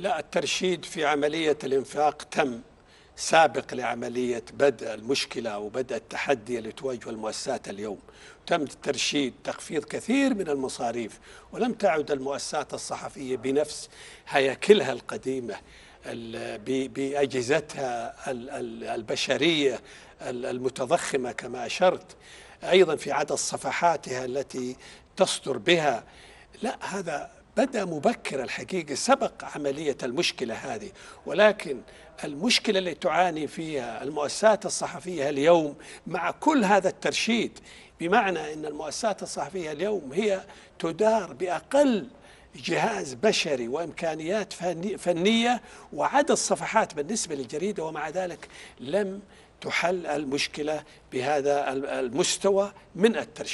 لا الترشيد في عملية الإنفاق تم سابق لعملية بدء المشكلة وبدء التحدي اللي تواجه المؤسسات اليوم تم الترشيد تخفيض كثير من المصاريف ولم تعد المؤسسات الصحفية بنفس هياكلها القديمة بأجهزتها البشرية المتضخمة كما أشرت أيضا في عدد صفحاتها التي تصدر بها لا هذا بدا مبكر الحقيقه سبق عمليه المشكله هذه ولكن المشكله اللي تعاني فيها المؤسسات الصحفيه اليوم مع كل هذا الترشيد بمعنى ان المؤسسات الصحفيه اليوم هي تدار باقل جهاز بشري وامكانيات فنيه وعدد صفحات بالنسبه للجريده ومع ذلك لم تحل المشكله بهذا المستوى من الترشيد